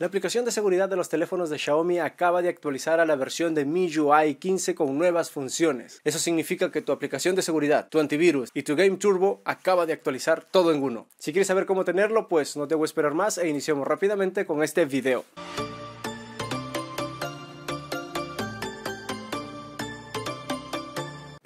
La aplicación de seguridad de los teléfonos de Xiaomi acaba de actualizar a la versión de MIUI 15 con nuevas funciones. Eso significa que tu aplicación de seguridad, tu antivirus y tu Game Turbo acaba de actualizar todo en uno. Si quieres saber cómo tenerlo, pues no debo esperar más e iniciamos rápidamente con este video.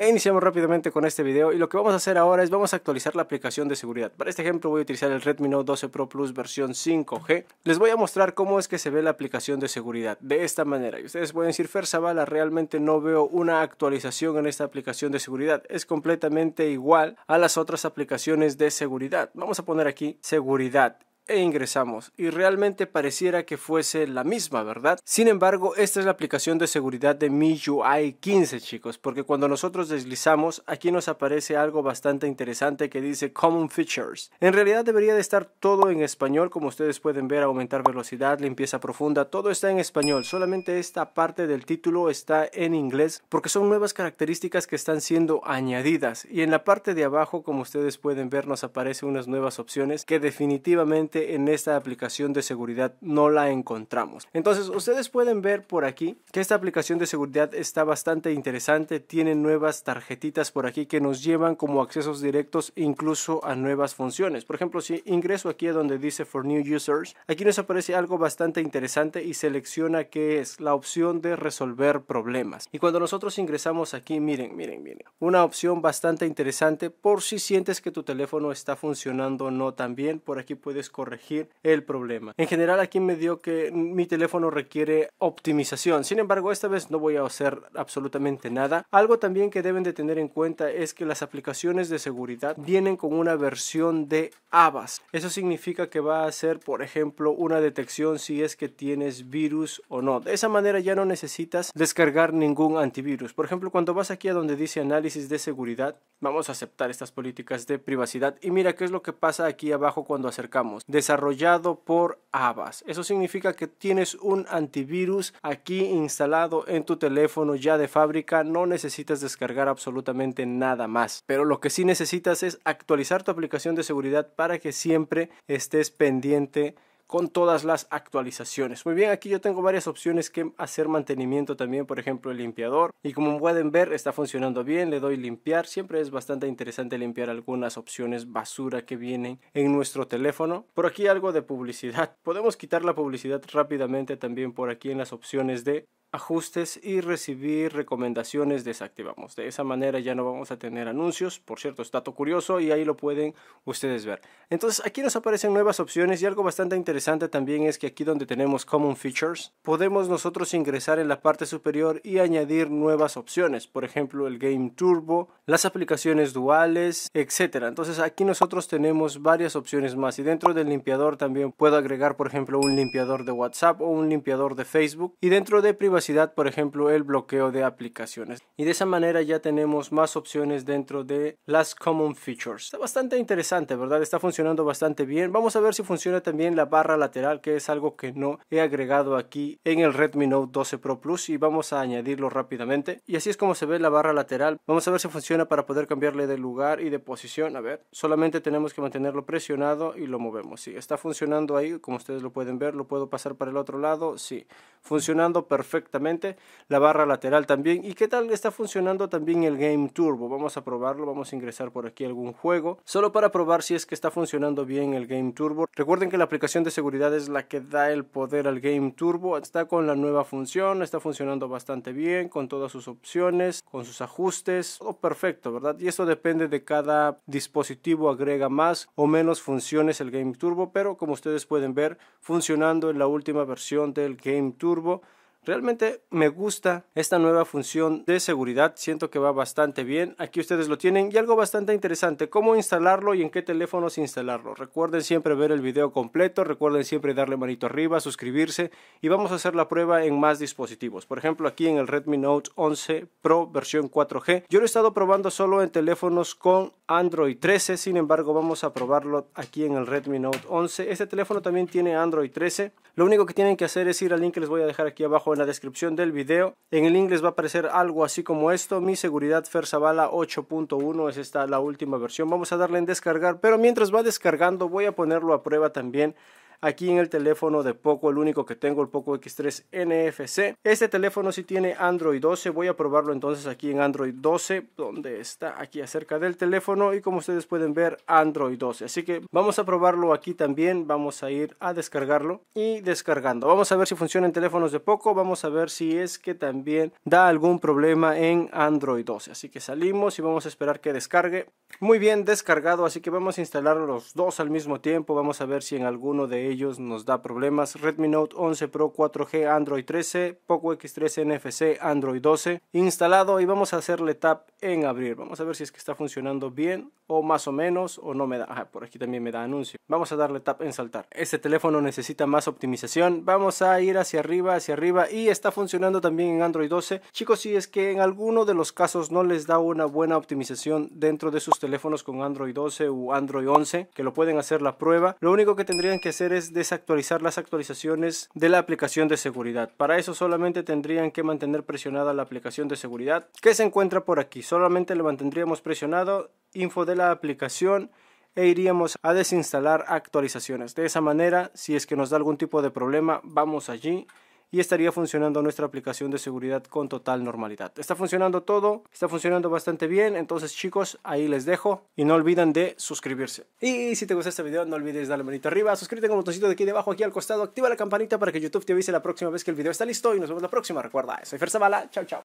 E iniciamos rápidamente con este video y lo que vamos a hacer ahora es vamos a actualizar la aplicación de seguridad. Para este ejemplo voy a utilizar el Redmi Note 12 Pro Plus versión 5G. Les voy a mostrar cómo es que se ve la aplicación de seguridad de esta manera. Y ustedes pueden decir, Zavala, realmente no veo una actualización en esta aplicación de seguridad. Es completamente igual a las otras aplicaciones de seguridad. Vamos a poner aquí seguridad e ingresamos y realmente pareciera que fuese la misma, ¿verdad? Sin embargo, esta es la aplicación de seguridad de MIUI 15, chicos, porque cuando nosotros deslizamos, aquí nos aparece algo bastante interesante que dice Common Features. En realidad debería de estar todo en español, como ustedes pueden ver, aumentar velocidad, limpieza profunda, todo está en español, solamente esta parte del título está en inglés porque son nuevas características que están siendo añadidas y en la parte de abajo, como ustedes pueden ver, nos aparece unas nuevas opciones que definitivamente en esta aplicación de seguridad no la encontramos. Entonces ustedes pueden ver por aquí que esta aplicación de seguridad está bastante interesante, tiene nuevas tarjetitas por aquí que nos llevan como accesos directos incluso a nuevas funciones. Por ejemplo, si ingreso aquí a donde dice for new users, aquí nos aparece algo bastante interesante y selecciona que es la opción de resolver problemas. Y cuando nosotros ingresamos aquí, miren, miren, miren, una opción bastante interesante por si sientes que tu teléfono está funcionando no tan bien, por aquí puedes corregir el problema. En general aquí me dio que mi teléfono requiere optimización, sin embargo esta vez no voy a hacer absolutamente nada. Algo también que deben de tener en cuenta es que las aplicaciones de seguridad vienen con una versión de ABAS. Eso significa que va a hacer, por ejemplo, una detección si es que tienes virus o no. De esa manera ya no necesitas descargar ningún antivirus. Por ejemplo, cuando vas aquí a donde dice análisis de seguridad, vamos a aceptar estas políticas de privacidad y mira qué es lo que pasa aquí abajo cuando acercamos desarrollado por Avast. Eso significa que tienes un antivirus aquí instalado en tu teléfono ya de fábrica, no necesitas descargar absolutamente nada más. Pero lo que sí necesitas es actualizar tu aplicación de seguridad para que siempre estés pendiente con todas las actualizaciones. Muy bien, aquí yo tengo varias opciones que hacer mantenimiento también, por ejemplo el limpiador. Y como pueden ver está funcionando bien, le doy limpiar. Siempre es bastante interesante limpiar algunas opciones basura que vienen en nuestro teléfono. Por aquí algo de publicidad. Podemos quitar la publicidad rápidamente también por aquí en las opciones de ajustes y recibir recomendaciones desactivamos. De esa manera ya no vamos a tener anuncios. Por cierto, es dato curioso y ahí lo pueden ustedes ver. Entonces aquí nos aparecen nuevas opciones y algo bastante interesante también es que aquí donde tenemos Common Features podemos nosotros ingresar en la parte superior y añadir nuevas opciones. Por ejemplo, el Game Turbo, las aplicaciones duales, etcétera. Entonces aquí nosotros tenemos varias opciones más y dentro del limpiador también puedo agregar por ejemplo un limpiador de WhatsApp o un limpiador de Facebook y dentro de privacidad por ejemplo el bloqueo de aplicaciones y de esa manera ya tenemos más opciones dentro de las common features. Está bastante interesante, ¿verdad? Está funcionando bastante bien. Vamos a ver si funciona también la barra lateral que es algo que no he agregado aquí en el Redmi Note 12 Pro Plus y vamos a añadirlo rápidamente. Y así es como se ve la barra lateral. Vamos a ver si funciona para poder cambiarle de lugar y de posición. A ver, solamente tenemos que mantenerlo presionado y lo movemos. si, está funcionando ahí, como ustedes lo pueden ver, lo puedo pasar para el otro lado. Sí, funcionando perfectamente. La barra lateral también. ¿Y qué tal está funcionando también el Game Turbo? Vamos a probarlo, vamos a ingresar por aquí algún juego. Solo para probar si es que está funcionando bien el Game Turbo. Recuerden que la aplicación de seguridad es la que da el poder al Game Turbo. Está con la nueva función, está funcionando bastante bien, con todas sus opciones, con sus ajustes. Todo perfecto perfecto, ¿verdad? Y esto depende de cada dispositivo, agrega más o menos funciones el Game Turbo, pero como ustedes pueden ver, funcionando en la última versión del Game Turbo Realmente me gusta esta nueva función de seguridad, siento que va bastante bien. Aquí ustedes lo tienen y algo bastante interesante, cómo instalarlo y en qué teléfonos instalarlo. Recuerden siempre ver el video completo, recuerden siempre darle manito arriba, suscribirse y vamos a hacer la prueba en más dispositivos. Por ejemplo, aquí en el Redmi Note 11 Pro versión 4G. Yo lo he estado probando solo en teléfonos con Android 13, sin embargo vamos a probarlo aquí en el Redmi Note 11. Este teléfono también tiene Android 13. Lo único que tienen que hacer es ir al link que les voy a dejar aquí abajo en la descripción del video. En el inglés va a aparecer algo así como esto. Mi seguridad Fersavala 8.1 es esta la última versión. Vamos a darle en descargar, pero mientras va descargando voy a ponerlo a prueba también aquí en el teléfono de Poco, el único que tengo, el Poco X3 NFC. Este teléfono sí tiene Android 12, voy a probarlo entonces aquí en Android 12, donde está aquí acerca del teléfono y como ustedes pueden ver Android 12. Así que vamos a probarlo aquí también, vamos a ir a descargarlo y descargando. Vamos a ver si funciona en teléfonos de Poco, vamos a ver si es que también da algún problema en Android 12. Así que salimos y vamos a esperar que descargue. Muy bien descargado, así que vamos a instalar los dos al mismo tiempo, vamos a ver si en alguno de ellos ellos nos da problemas. Redmi Note 11 Pro 4G Android 13, Poco X3 NFC Android 12 instalado y vamos a hacerle tap en abrir. Vamos a ver si es que está funcionando bien o más o menos o no me da. por aquí también me da anuncio. Vamos a darle tap en saltar. Este teléfono necesita más optimización. Vamos a ir hacia arriba, hacia arriba y está funcionando también en Android 12. Chicos, si es que en alguno de los casos no les da una buena optimización dentro de sus teléfonos con Android 12 O Android 11, que lo pueden hacer la prueba, lo único que tendrían que hacer es desactualizar las actualizaciones de la aplicación de seguridad. Para eso solamente tendrían que mantener presionada la aplicación de seguridad que se encuentra por aquí. Solamente le mantendríamos presionado info de la aplicación e iríamos a desinstalar actualizaciones. De esa manera, si es que nos da algún tipo de problema, vamos allí y estaría funcionando nuestra aplicación de seguridad con total normalidad. Está funcionando todo, está funcionando bastante bien, entonces chicos, ahí les dejo y no olviden de suscribirse. Y si te gustó este video, no olvides darle manito arriba, suscríbete con el botoncito de aquí debajo, aquí al costado, activa la campanita para que YouTube te avise la próxima vez que el video está listo y nos vemos la próxima. Recuerda, soy Fer Zavala, chao chao.